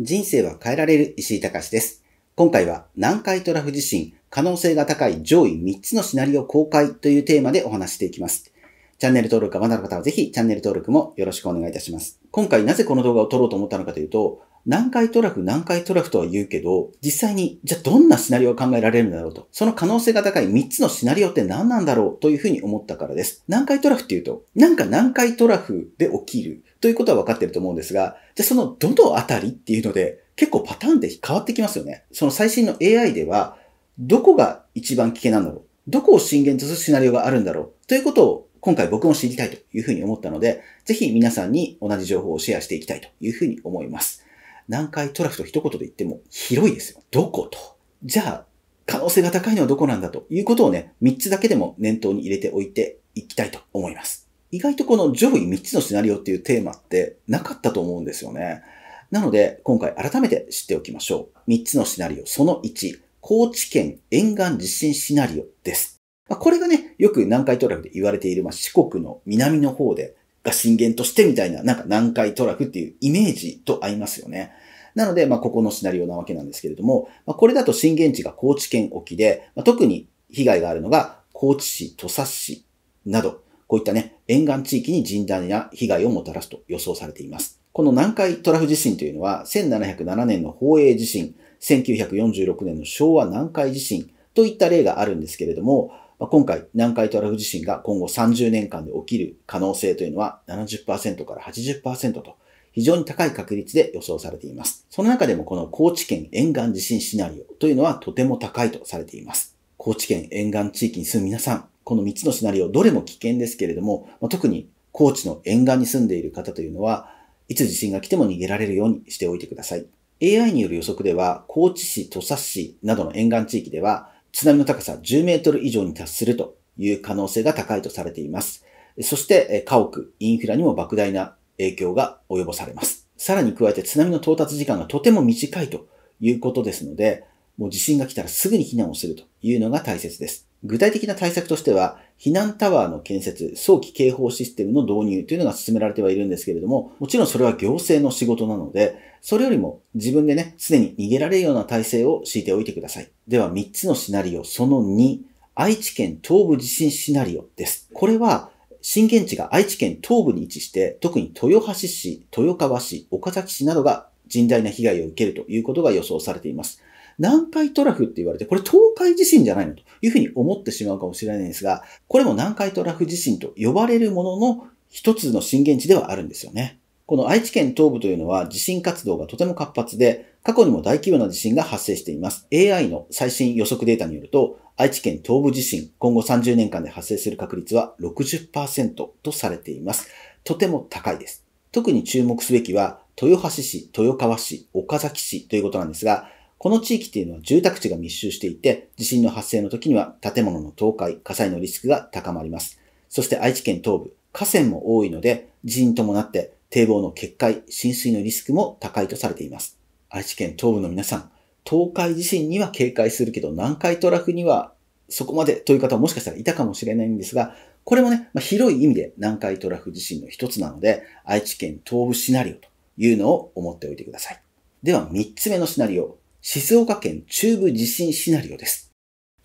人生は変えられる石井隆です。今回は南海トラフ地震可能性が高い上位3つのシナリオ公開というテーマでお話していきます。チャンネル登録がまだの方はぜひチャンネル登録もよろしくお願いいたします。今回なぜこの動画を撮ろうと思ったのかというと、南海トラフ、南海トラフとは言うけど、実際に、じゃあどんなシナリオが考えられるんだろうと。その可能性が高い3つのシナリオって何なんだろうというふうに思ったからです。南海トラフっていうと、なんか南海トラフで起きるということは分かってると思うんですが、じゃあそのどのあたりっていうので、結構パターンで変わってきますよね。その最新の AI では、どこが一番危険なんだろうどこを震源とするシナリオがあるんだろうということを今回僕も知りたいというふうに思ったので、ぜひ皆さんに同じ情報をシェアしていきたいというふうに思います。南海トラフと一言で言っても広いですよ。どことじゃあ、可能性が高いのはどこなんだということをね、3つだけでも念頭に入れておいていきたいと思います。意外とこの上位3つのシナリオっていうテーマってなかったと思うんですよね。なので、今回改めて知っておきましょう。3つのシナリオ、その1、高知県沿岸地震シナリオです。これがね、よく南海トラフで言われている、まあ、四国の南の方でが震源としてみたいな、なんか南海トラフっていうイメージと合いますよね。なので、まあ、ここのシナリオなわけなんですけれども、まあ、これだと震源地が高知県沖で、まあ、特に被害があるのが高知市、土佐市など、こういったね、沿岸地域に甚大な被害をもたらすと予想されています。この南海トラフ地震というのは、1707年の宝永地震、1946年の昭和南海地震といった例があるんですけれども、今回、南海トラフ地震が今後30年間で起きる可能性というのは70%から80%と非常に高い確率で予想されています。その中でもこの高知県沿岸地震シナリオというのはとても高いとされています。高知県沿岸地域に住む皆さん、この3つのシナリオ、どれも危険ですけれども、特に高知の沿岸に住んでいる方というのは、いつ地震が来ても逃げられるようにしておいてください。AI による予測では、高知市、土佐市などの沿岸地域では、津波の高さ10メートル以上に達するという可能性が高いとされています。そして、家屋、インフラにも莫大な影響が及ぼされます。さらに加えて津波の到達時間がとても短いということですので、もう地震が来たらすぐに避難をするというのが大切です。具体的な対策としては、避難タワーの建設、早期警報システムの導入というのが進められてはいるんですけれども、もちろんそれは行政の仕事なので、それよりも自分でね、すでに逃げられるような体制を敷いておいてください。では3つのシナリオ、その2、愛知県東部地震シナリオです。これは、震源地が愛知県東部に位置して、特に豊橋市、豊川市、岡崎市などが甚大な被害を受けるということが予想されています。南海トラフって言われて、これ東海地震じゃないのというふうに思ってしまうかもしれないんですが、これも南海トラフ地震と呼ばれるものの一つの震源地ではあるんですよね。この愛知県東部というのは地震活動がとても活発で、過去にも大規模な地震が発生しています。AI の最新予測データによると、愛知県東部地震、今後30年間で発生する確率は60%とされています。とても高いです。特に注目すべきは、豊橋市、豊川市、岡崎市ということなんですが、この地域っていうのは住宅地が密集していて、地震の発生の時には建物の倒壊、火災のリスクが高まります。そして愛知県東部、河川も多いので、地震に伴って堤防の決壊、浸水のリスクも高いとされています。愛知県東部の皆さん、東海地震には警戒するけど、南海トラフにはそこまでという方もしかしたらいたかもしれないんですが、これもね、まあ、広い意味で南海トラフ地震の一つなので、愛知県東部シナリオというのを思っておいてください。では、三つ目のシナリオ、静岡県中部地震シナリオです。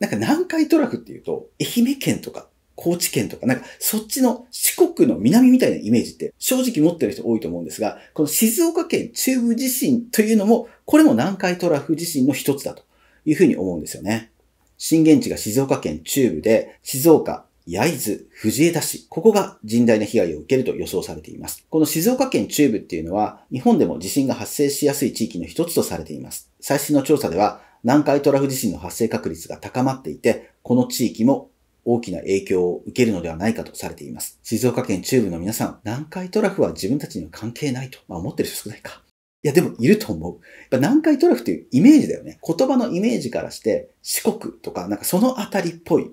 なんか南海トラフっていうと、愛媛県とか高知県とか、なんかそっちの四国の南みたいなイメージって正直持ってる人多いと思うんですが、この静岡県中部地震というのも、これも南海トラフ地震の一つだというふうに思うんですよね。震源地が静岡県中部で、静岡、焼津、藤枝市、ここが甚大な被害を受けると予想されています。この静岡県中部っていうのは、日本でも地震が発生しやすい地域の一つとされています。最新の調査では、南海トラフ地震の発生確率が高まっていて、この地域も大きな影響を受けるのではないかとされています。静岡県中部の皆さん、南海トラフは自分たちには関係ないと、まあ、思ってる人少ないか。いや、でもいると思う。やっぱ南海トラフっていうイメージだよね。言葉のイメージからして、四国とか、なんかそのあたりっぽい。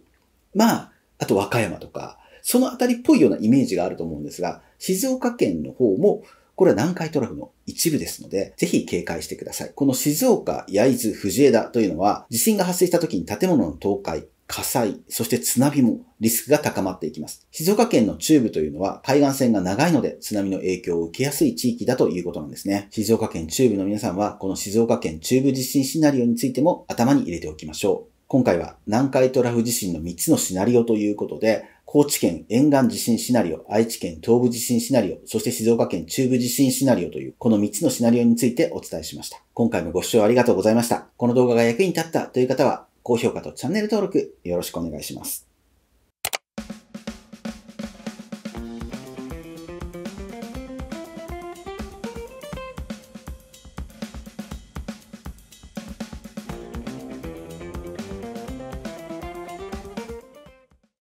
まあ、あと和歌山とか、そのあたりっぽいようなイメージがあると思うんですが、静岡県の方も、これは南海トラフの一部ですので、ぜひ警戒してください。この静岡、焼津、藤枝というのは、地震が発生した時に建物の倒壊、火災、そして津波もリスクが高まっていきます。静岡県の中部というのは海岸線が長いので津波の影響を受けやすい地域だということなんですね。静岡県中部の皆さんはこの静岡県中部地震シナリオについても頭に入れておきましょう。今回は南海トラフ地震の3つのシナリオということで、高知県沿岸地震シナリオ、愛知県東部地震シナリオ、そして静岡県中部地震シナリオという、この3つのシナリオについてお伝えしました。今回もご視聴ありがとうございました。この動画が役に立ったという方は、高評価とチャンネル登録よろしくお願いします。